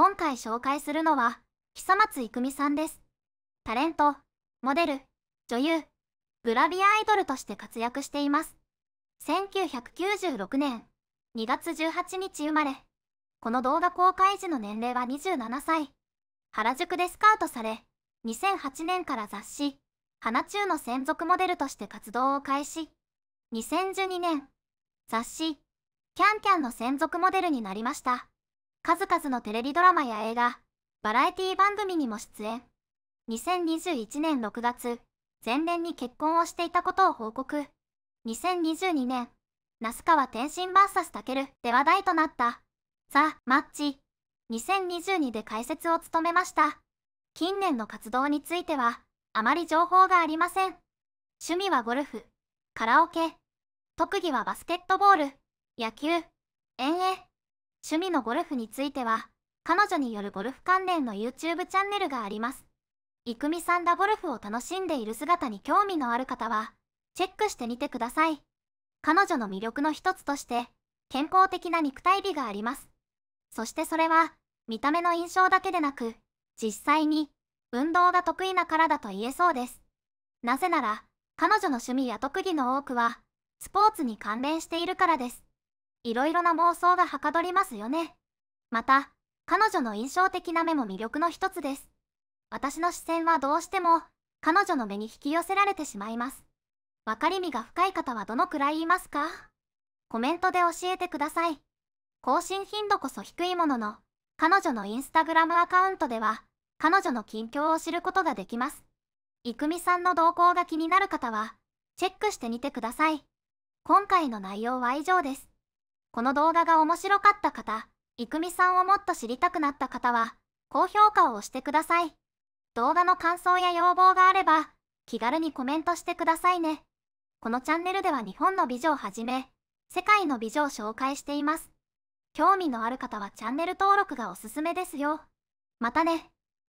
今回紹介するのは、久松郁美さんです。タレント、モデル、女優、グラビアアイドルとして活躍しています。1996年2月18日生まれ。この動画公開時の年齢は27歳。原宿でスカウトされ、2008年から雑誌、花中の専属モデルとして活動を開始。2012年、雑誌、キャンキャンの専属モデルになりました。数々のテレビドラマや映画、バラエティ番組にも出演。2021年6月、前年に結婚をしていたことを報告。2022年、ナスカは天心 VS たけるで話題となった、ザ・マッチ。2022で解説を務めました。近年の活動については、あまり情報がありません。趣味はゴルフ、カラオケ、特技はバスケットボール、野球、演泳。趣味のゴルフについては、彼女によるゴルフ関連の YouTube チャンネルがあります。郁美さんがゴルフを楽しんでいる姿に興味のある方は、チェックしてみてください。彼女の魅力の一つとして、健康的な肉体美があります。そしてそれは、見た目の印象だけでなく、実際に、運動が得意なからだと言えそうです。なぜなら、彼女の趣味や特技の多くは、スポーツに関連しているからです。いろいろな妄想がはかどりますよね。また、彼女の印象的な目も魅力の一つです。私の視線はどうしても、彼女の目に引き寄せられてしまいます。わかりみが深い方はどのくらいいますかコメントで教えてください。更新頻度こそ低いものの、彼女のインスタグラムアカウントでは、彼女の近況を知ることができます。いくみさんの動向が気になる方は、チェックしてみてください。今回の内容は以上です。この動画が面白かった方、いくみさんをもっと知りたくなった方は、高評価を押してください。動画の感想や要望があれば、気軽にコメントしてくださいね。このチャンネルでは日本の美女をはじめ、世界の美女を紹介しています。興味のある方はチャンネル登録がおすすめですよ。またね。